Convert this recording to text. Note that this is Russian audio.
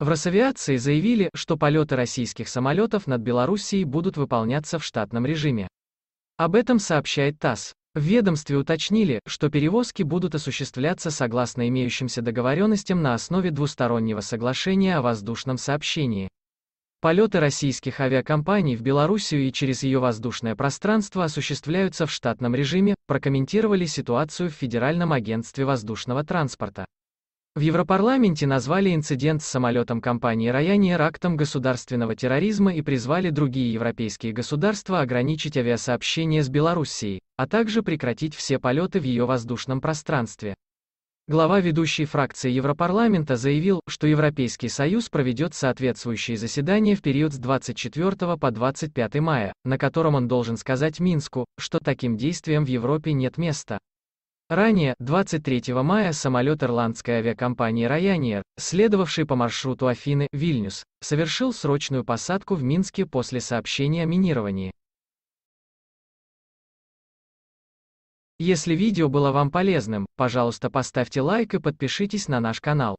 В Росавиации заявили, что полеты российских самолетов над Белоруссией будут выполняться в штатном режиме. Об этом сообщает ТАСС. В ведомстве уточнили, что перевозки будут осуществляться согласно имеющимся договоренностям на основе двустороннего соглашения о воздушном сообщении. Полеты российских авиакомпаний в Белоруссию и через ее воздушное пространство осуществляются в штатном режиме, прокомментировали ситуацию в Федеральном агентстве воздушного транспорта. В Европарламенте назвали инцидент с самолетом компании «Рояниер» актом государственного терроризма и призвали другие европейские государства ограничить авиасообщение с Белоруссией, а также прекратить все полеты в ее воздушном пространстве. Глава ведущей фракции Европарламента заявил, что Европейский Союз проведет соответствующие заседания в период с 24 по 25 мая, на котором он должен сказать Минску, что таким действиям в Европе нет места. Ранее, 23 мая, самолет ирландской авиакомпании Ryanair, следовавший по маршруту Афины-Вильнюс, совершил срочную посадку в Минске после сообщения о минировании. Если видео было вам полезным, пожалуйста поставьте лайк и подпишитесь на наш канал.